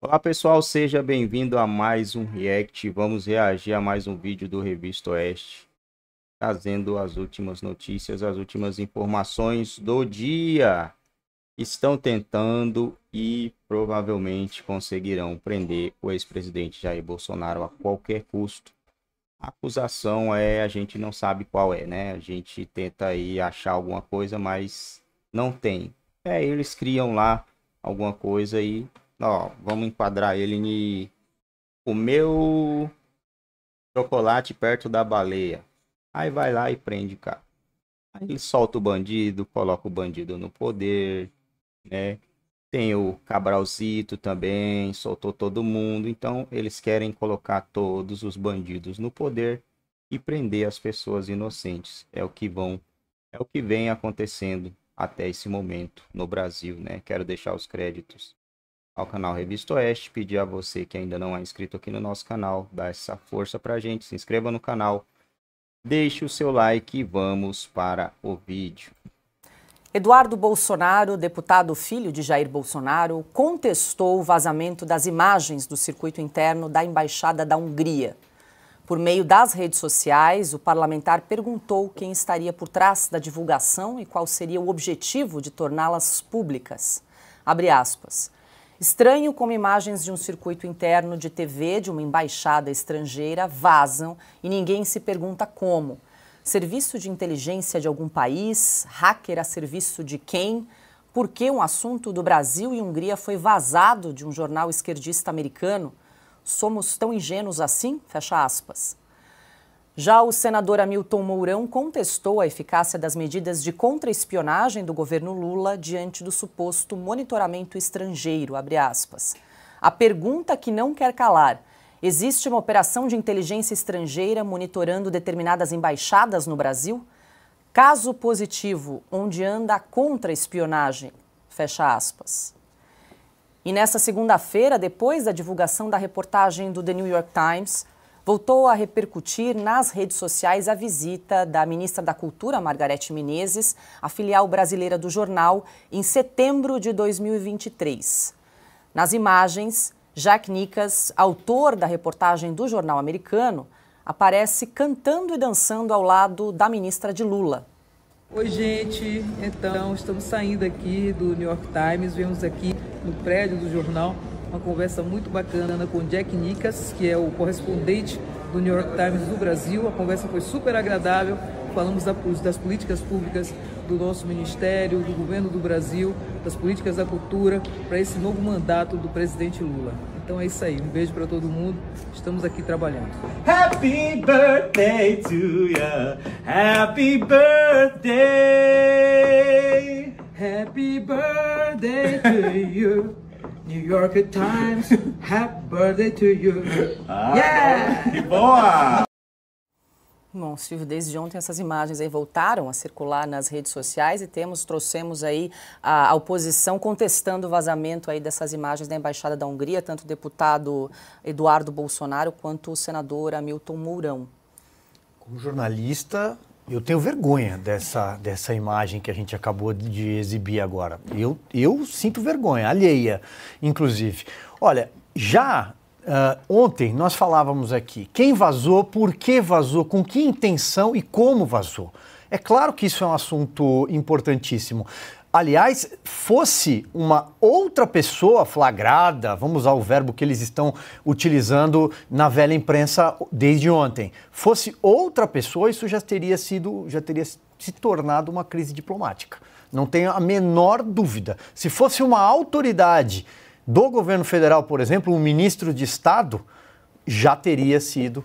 Olá pessoal, seja bem-vindo a mais um React. Vamos reagir a mais um vídeo do Revista Oeste, trazendo as últimas notícias, as últimas informações do dia. Estão tentando e provavelmente conseguirão prender o ex-presidente Jair Bolsonaro a qualquer custo. A acusação é a gente não sabe qual é, né? A gente tenta aí achar alguma coisa, mas não tem. É, eles criam lá alguma coisa e Ó, vamos enquadrar ele em. Comeu chocolate perto da baleia. Aí vai lá e prende cá cara. Aí ele solta o bandido, coloca o bandido no poder, né? Tem o Cabralzito também, soltou todo mundo. Então eles querem colocar todos os bandidos no poder e prender as pessoas inocentes. É o que vão, é o que vem acontecendo até esse momento no Brasil, né? Quero deixar os créditos ao canal Revista Oeste, pedir a você que ainda não é inscrito aqui no nosso canal, dá essa força para a gente, se inscreva no canal, deixe o seu like e vamos para o vídeo. Eduardo Bolsonaro, deputado filho de Jair Bolsonaro, contestou o vazamento das imagens do circuito interno da Embaixada da Hungria. Por meio das redes sociais, o parlamentar perguntou quem estaria por trás da divulgação e qual seria o objetivo de torná-las públicas. Abre aspas. Estranho como imagens de um circuito interno de TV de uma embaixada estrangeira vazam e ninguém se pergunta como. Serviço de inteligência de algum país? Hacker a serviço de quem? Por que um assunto do Brasil e Hungria foi vazado de um jornal esquerdista americano? Somos tão ingênuos assim? Fecha aspas. Já o senador Hamilton Mourão contestou a eficácia das medidas de contra-espionagem do governo Lula diante do suposto monitoramento estrangeiro, A pergunta que não quer calar, existe uma operação de inteligência estrangeira monitorando determinadas embaixadas no Brasil? Caso positivo, onde anda a contra-espionagem, fecha aspas. E nessa segunda-feira, depois da divulgação da reportagem do The New York Times, voltou a repercutir nas redes sociais a visita da ministra da Cultura, Margarete Menezes, à filial brasileira do jornal, em setembro de 2023. Nas imagens, Jack Nicas, autor da reportagem do jornal americano, aparece cantando e dançando ao lado da ministra de Lula. Oi, gente. Então, estamos saindo aqui do New York Times, viemos aqui no prédio do jornal uma conversa muito bacana com Jack Nicas, que é o correspondente do New York Times do Brasil. A conversa foi super agradável. Falamos das políticas públicas do nosso ministério, do governo do Brasil, das políticas da cultura para esse novo mandato do presidente Lula. Então é isso aí. Um beijo para todo mundo. Estamos aqui trabalhando. Happy birthday to you. Happy birthday. Happy birthday to you. New York Times, happy birthday to you. Ah, yeah! Que boa! Bom, Silvio, desde ontem essas imagens aí voltaram a circular nas redes sociais e temos, trouxemos aí a, a oposição contestando o vazamento aí dessas imagens da Embaixada da Hungria, tanto o deputado Eduardo Bolsonaro quanto o senador Hamilton Mourão. Como jornalista, eu tenho vergonha dessa, dessa imagem que a gente acabou de exibir agora. Eu, eu sinto vergonha, alheia, inclusive. Olha, já Uh, ontem nós falávamos aqui quem vazou, por que vazou, com que intenção e como vazou. É claro que isso é um assunto importantíssimo. Aliás, fosse uma outra pessoa flagrada, vamos usar o verbo que eles estão utilizando na velha imprensa desde ontem, fosse outra pessoa, isso já teria sido, já teria se tornado uma crise diplomática. Não tenho a menor dúvida. Se fosse uma autoridade do governo federal, por exemplo, um ministro de Estado, já teria sido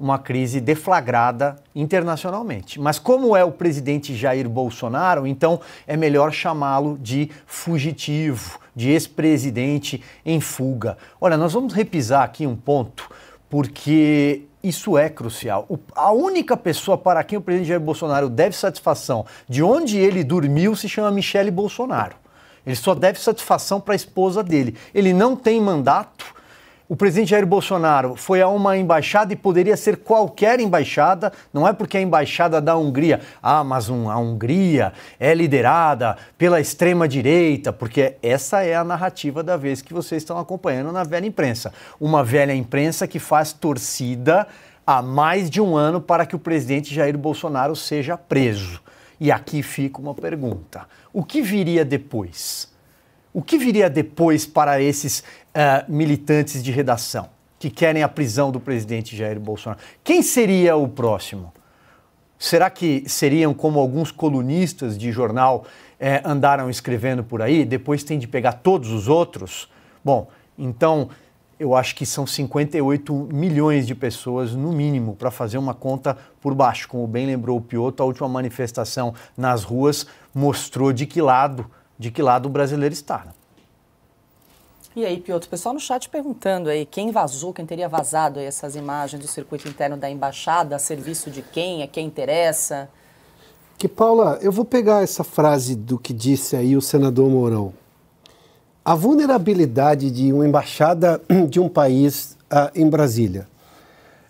uma crise deflagrada internacionalmente. Mas como é o presidente Jair Bolsonaro, então é melhor chamá-lo de fugitivo, de ex-presidente em fuga. Olha, nós vamos repisar aqui um ponto, porque isso é crucial. O, a única pessoa para quem o presidente Jair Bolsonaro deve satisfação de onde ele dormiu se chama Michele Bolsonaro. Ele só deve satisfação para a esposa dele. Ele não tem mandato o presidente Jair Bolsonaro foi a uma embaixada e poderia ser qualquer embaixada, não é porque a embaixada da Hungria, ah, mas um, a Hungria é liderada pela extrema-direita, porque essa é a narrativa da vez que vocês estão acompanhando na velha imprensa. Uma velha imprensa que faz torcida há mais de um ano para que o presidente Jair Bolsonaro seja preso. E aqui fica uma pergunta: o que viria depois? O que viria depois para esses uh, militantes de redação que querem a prisão do presidente Jair Bolsonaro? Quem seria o próximo? Será que seriam como alguns colunistas de jornal eh, andaram escrevendo por aí? Depois tem de pegar todos os outros? Bom, então eu acho que são 58 milhões de pessoas, no mínimo, para fazer uma conta por baixo. Como bem lembrou o Pioto, a última manifestação nas ruas mostrou de que lado de que lado o brasileiro está. Né? E aí, Piotr, o pessoal no chat perguntando aí quem vazou, quem teria vazado essas imagens do circuito interno da embaixada, a serviço de quem, a quem interessa. Que Paula, eu vou pegar essa frase do que disse aí o senador Mourão. A vulnerabilidade de uma embaixada de um país ah, em Brasília,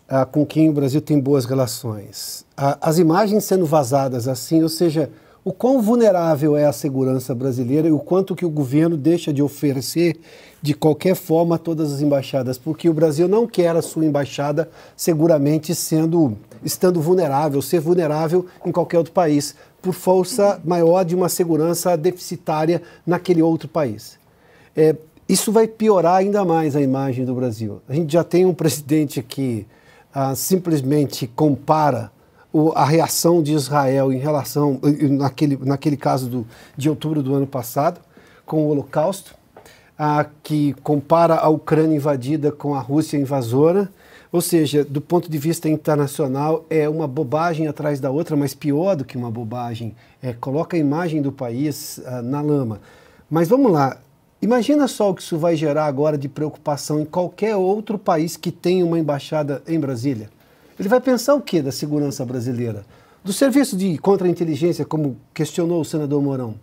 ah, com quem o Brasil tem boas relações, ah, as imagens sendo vazadas assim, ou seja, o quão vulnerável é a segurança brasileira e o quanto que o governo deixa de oferecer de qualquer forma a todas as embaixadas, porque o Brasil não quer a sua embaixada seguramente sendo estando vulnerável, ser vulnerável em qualquer outro país, por força maior de uma segurança deficitária naquele outro país. É, isso vai piorar ainda mais a imagem do Brasil. A gente já tem um presidente que ah, simplesmente compara o, a reação de Israel em relação, eh, eh, naquele, naquele caso do, de outubro do ano passado, com o Holocausto, a, que compara a Ucrânia invadida com a Rússia invasora. Ou seja, do ponto de vista internacional, é uma bobagem atrás da outra, mas pior do que uma bobagem. É, coloca a imagem do país ah, na lama. Mas vamos lá. Imagina só o que isso vai gerar agora de preocupação em qualquer outro país que tenha uma embaixada em Brasília. Ele vai pensar o que da segurança brasileira? Do serviço de contra-inteligência, como questionou o senador Mourão.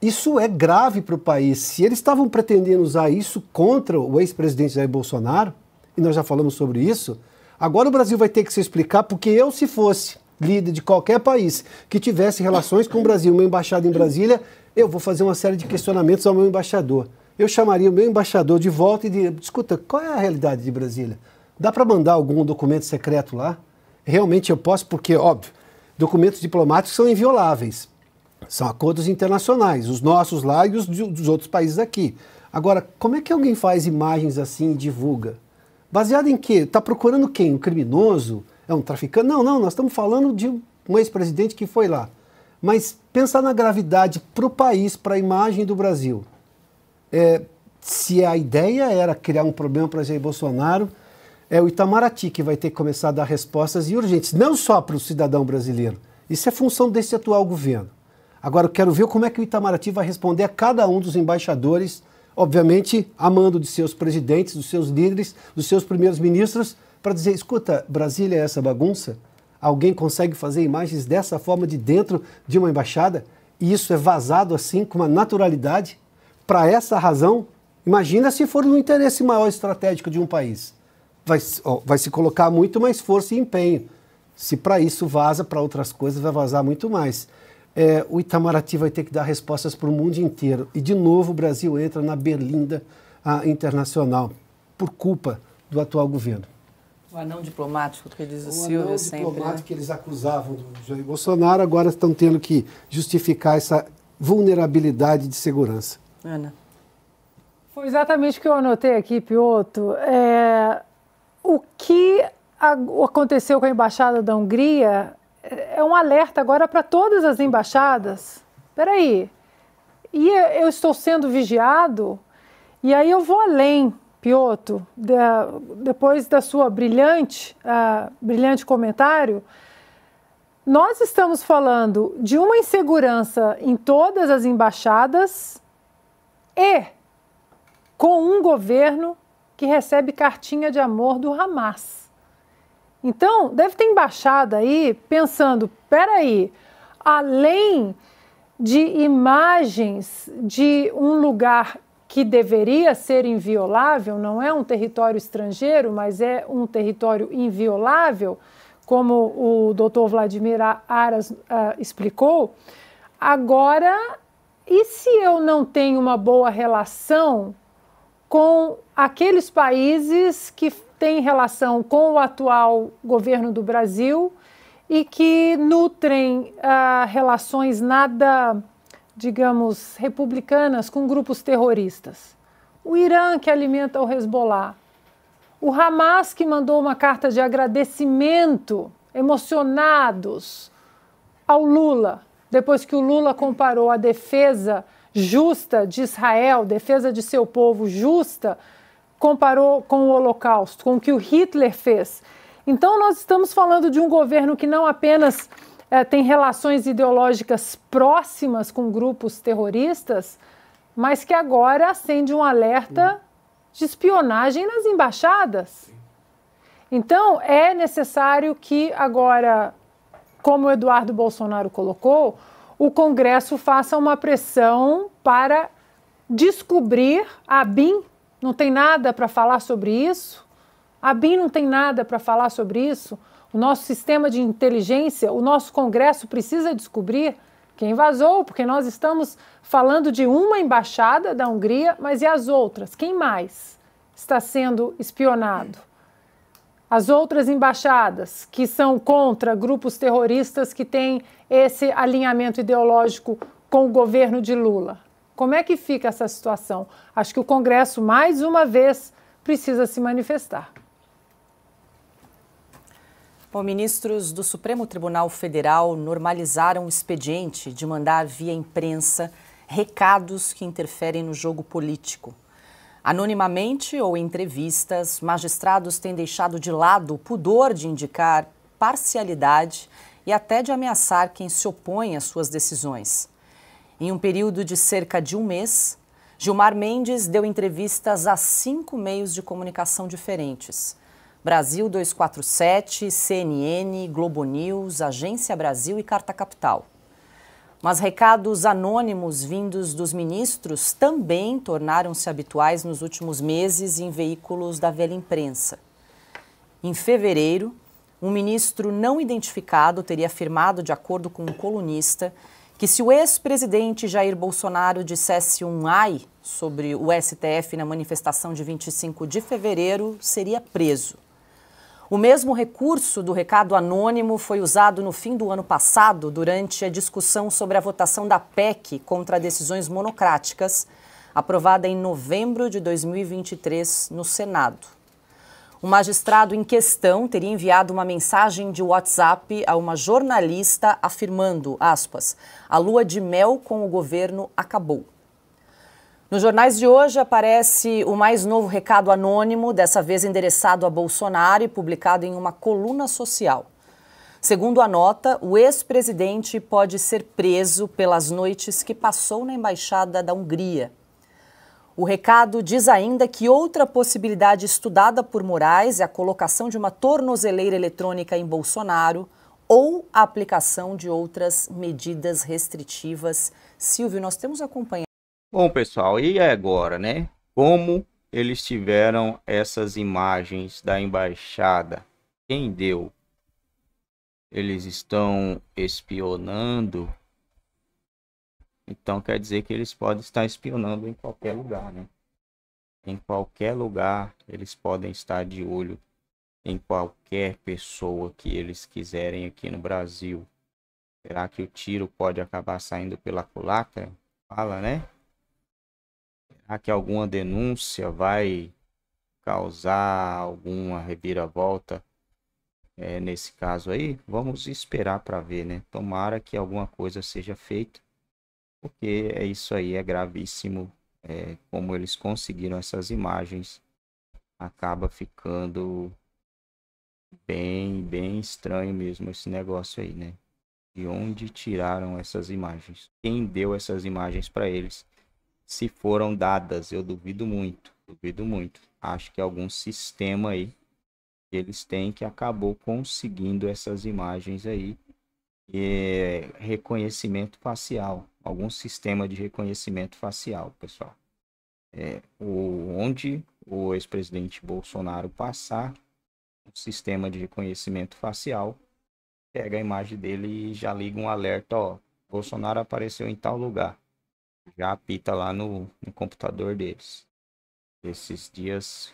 Isso é grave para o país. Se eles estavam pretendendo usar isso contra o ex-presidente Jair Bolsonaro, e nós já falamos sobre isso, agora o Brasil vai ter que se explicar, porque eu, se fosse líder de qualquer país que tivesse relações com o Brasil, uma embaixada em Brasília, eu vou fazer uma série de questionamentos ao meu embaixador. Eu chamaria o meu embaixador de volta e diria: escuta, qual é a realidade de Brasília? Dá para mandar algum documento secreto lá? Realmente eu posso, porque, óbvio, documentos diplomáticos são invioláveis. São acordos internacionais, os nossos lá e os dos outros países aqui. Agora, como é que alguém faz imagens assim e divulga? Baseado em quê? Está procurando quem? Um criminoso? É um traficante? Não, não, nós estamos falando de um ex-presidente que foi lá. Mas pensar na gravidade para o país, para a imagem do Brasil. É, se a ideia era criar um problema para Jair Bolsonaro, é o Itamaraty que vai ter que começar a dar respostas e urgentes, não só para o cidadão brasileiro. Isso é função desse atual governo. Agora eu quero ver como é que o Itamaraty vai responder a cada um dos embaixadores, obviamente amando de seus presidentes, dos seus líderes, dos seus primeiros ministros, para dizer: escuta, Brasília é essa bagunça? Alguém consegue fazer imagens dessa forma de dentro de uma embaixada? E isso é vazado assim, com uma naturalidade? Para essa razão, imagina se for no interesse maior estratégico de um país vai, ó, vai se colocar muito mais força e empenho. Se para isso vaza, para outras coisas vai vazar muito mais. É, o Itamaraty vai ter que dar respostas para o mundo inteiro. E, de novo, o Brasil entra na berlinda ah, internacional, por culpa do atual governo. O anão diplomático que diz o, o Silvio anão sempre. O né? diplomático que eles acusavam do Jair Bolsonaro, agora estão tendo que justificar essa vulnerabilidade de segurança. Ana. Foi exatamente o que eu anotei aqui, Pioto. É o que aconteceu com a embaixada da Hungria é, é um alerta agora para todas as embaixadas. Espera aí, e eu estou sendo vigiado? E aí eu vou além, Pioto, depois da sua brilhante, uh, brilhante comentário. Nós estamos falando de uma insegurança em todas as embaixadas e com um governo que recebe cartinha de amor do Hamas. Então, deve ter embaixada aí pensando: peraí, além de imagens de um lugar que deveria ser inviolável, não é um território estrangeiro, mas é um território inviolável, como o doutor Vladimir Aras uh, explicou. Agora, e se eu não tenho uma boa relação com aqueles países que têm relação com o atual governo do Brasil e que nutrem ah, relações nada, digamos, republicanas com grupos terroristas. O Irã, que alimenta o Hezbollah. O Hamas, que mandou uma carta de agradecimento, emocionados, ao Lula, depois que o Lula comparou a defesa justa de Israel, defesa de seu povo justa, comparou com o Holocausto, com o que o Hitler fez. Então, nós estamos falando de um governo que não apenas é, tem relações ideológicas próximas com grupos terroristas, mas que agora acende um alerta de espionagem nas embaixadas. Então, é necessário que agora, como o Eduardo Bolsonaro colocou, o Congresso faça uma pressão para descobrir a BIM. Não tem nada para falar sobre isso? A BIM não tem nada para falar sobre isso? O nosso sistema de inteligência, o nosso Congresso precisa descobrir quem vazou, porque nós estamos falando de uma embaixada da Hungria, mas e as outras? Quem mais está sendo espionado? As outras embaixadas que são contra grupos terroristas que têm esse alinhamento ideológico com o governo de Lula. Como é que fica essa situação? Acho que o Congresso, mais uma vez, precisa se manifestar. Bom, ministros do Supremo Tribunal Federal normalizaram o expediente de mandar via imprensa recados que interferem no jogo político. Anonimamente ou em entrevistas, magistrados têm deixado de lado o pudor de indicar parcialidade e até de ameaçar quem se opõe às suas decisões. Em um período de cerca de um mês, Gilmar Mendes deu entrevistas a cinco meios de comunicação diferentes. Brasil 247, CNN, Globo News, Agência Brasil e Carta Capital. Mas recados anônimos vindos dos ministros também tornaram-se habituais nos últimos meses em veículos da velha imprensa. Em fevereiro, um ministro não identificado teria afirmado, de acordo com um colunista, que se o ex-presidente Jair Bolsonaro dissesse um ai sobre o STF na manifestação de 25 de fevereiro, seria preso. O mesmo recurso do recado anônimo foi usado no fim do ano passado, durante a discussão sobre a votação da PEC contra decisões monocráticas, aprovada em novembro de 2023 no Senado. O magistrado em questão teria enviado uma mensagem de WhatsApp a uma jornalista afirmando, aspas, a lua de mel com o governo acabou. Nos jornais de hoje aparece o mais novo recado anônimo, dessa vez endereçado a Bolsonaro e publicado em uma coluna social. Segundo a nota, o ex-presidente pode ser preso pelas noites que passou na embaixada da Hungria. O recado diz ainda que outra possibilidade estudada por Moraes é a colocação de uma tornozeleira eletrônica em Bolsonaro ou a aplicação de outras medidas restritivas. Silvio, nós temos acompanhado. Bom, pessoal, e agora, né? Como eles tiveram essas imagens da embaixada? Quem deu? Eles estão espionando? Então quer dizer que eles podem estar espionando em qualquer lugar, né? Em qualquer lugar eles podem estar de olho em qualquer pessoa que eles quiserem aqui no Brasil. Será que o tiro pode acabar saindo pela culatra? Fala, né? Será que alguma denúncia vai causar alguma reviravolta é, nesse caso aí? Vamos esperar para ver, né? Tomara que alguma coisa seja feita, porque é isso aí, é gravíssimo. É, como eles conseguiram essas imagens, acaba ficando bem, bem estranho mesmo esse negócio aí, né? De onde tiraram essas imagens? Quem deu essas imagens para eles? se foram dadas. Eu duvido muito, duvido muito. Acho que algum sistema aí que eles têm que acabou conseguindo essas imagens aí. E é reconhecimento facial, algum sistema de reconhecimento facial, pessoal. É, o, onde o ex-presidente Bolsonaro passar, o sistema de reconhecimento facial pega a imagem dele e já liga um alerta, ó, Bolsonaro apareceu em tal lugar já apita lá no, no computador deles. Esses dias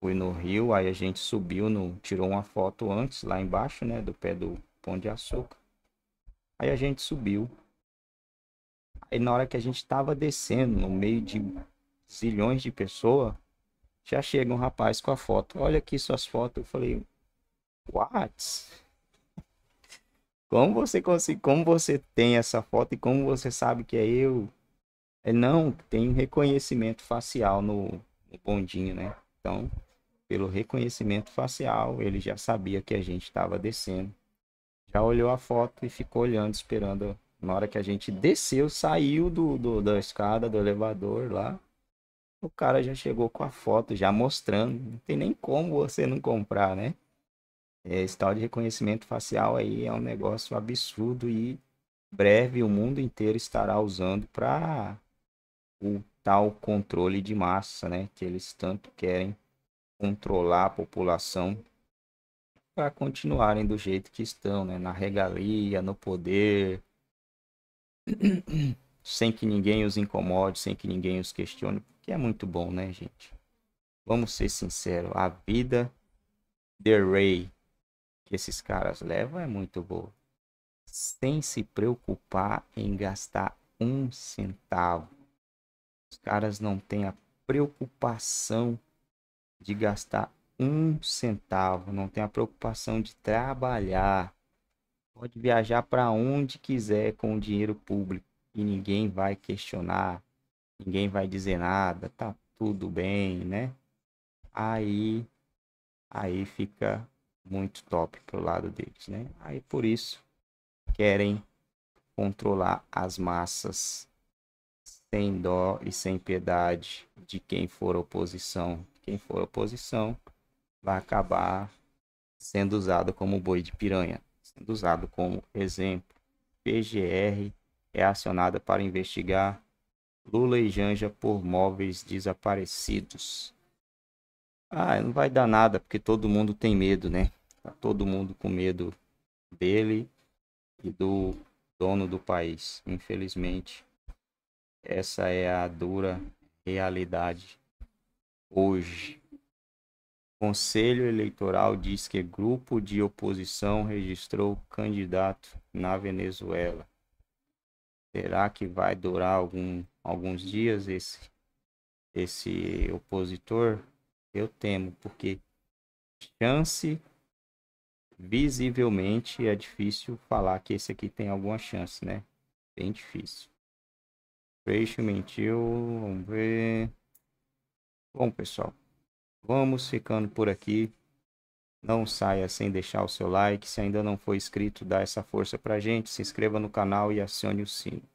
fui no rio, aí a gente subiu, no, tirou uma foto antes lá embaixo, né, do pé do Pão de Açúcar. Aí a gente subiu. Aí na hora que a gente estava descendo, no meio de zilhões de pessoas, já chega um rapaz com a foto. Olha aqui suas fotos. Eu falei, what? Como você, como você tem essa foto e como você sabe que é eu? Ele é, não tem reconhecimento facial no, no bondinho, né? Então, pelo reconhecimento facial, ele já sabia que a gente estava descendo. Já olhou a foto e ficou olhando, esperando. Na hora que a gente desceu, saiu do, do da escada, do elevador lá. O cara já chegou com a foto, já mostrando. Não tem nem como você não comprar, né? É, esse tal de reconhecimento facial aí é um negócio absurdo e breve o mundo inteiro estará usando para o tal controle de massa, né? Que eles tanto querem controlar a população para continuarem do jeito que estão, né? Na regalia, no poder, sem que ninguém os incomode, sem que ninguém os questione, que é muito bom, né, gente? Vamos ser sinceros, a vida de Ray que esses caras levam é muito boa, sem se preocupar em gastar um centavo os caras não têm a preocupação de gastar um centavo, não tem a preocupação de trabalhar. Pode viajar para onde quiser com o dinheiro público e ninguém vai questionar, ninguém vai dizer nada, tá tudo bem, né? Aí aí fica muito top pro lado deles, né? Aí por isso querem controlar as massas sem dó e sem piedade de quem for oposição. Quem for oposição vai acabar sendo usado como boi de piranha, sendo usado como exemplo. PGR é acionada para investigar Lula e Janja por móveis desaparecidos. Ah, não vai dar nada, porque todo mundo tem medo, né? Tá todo mundo com medo dele e do dono do país, infelizmente. Essa é a dura realidade hoje. Conselho Eleitoral diz que grupo de oposição registrou candidato na Venezuela. Será que vai durar algum, alguns dias esse, esse opositor? Eu temo, porque chance visivelmente é difícil falar que esse aqui tem alguma chance, né? Bem difícil. Freixo mentiu. Vamos ver. Bom, pessoal, vamos ficando por aqui. Não saia sem deixar o seu like. Se ainda não for inscrito, dá essa força pra gente. Se inscreva no canal e acione o sino.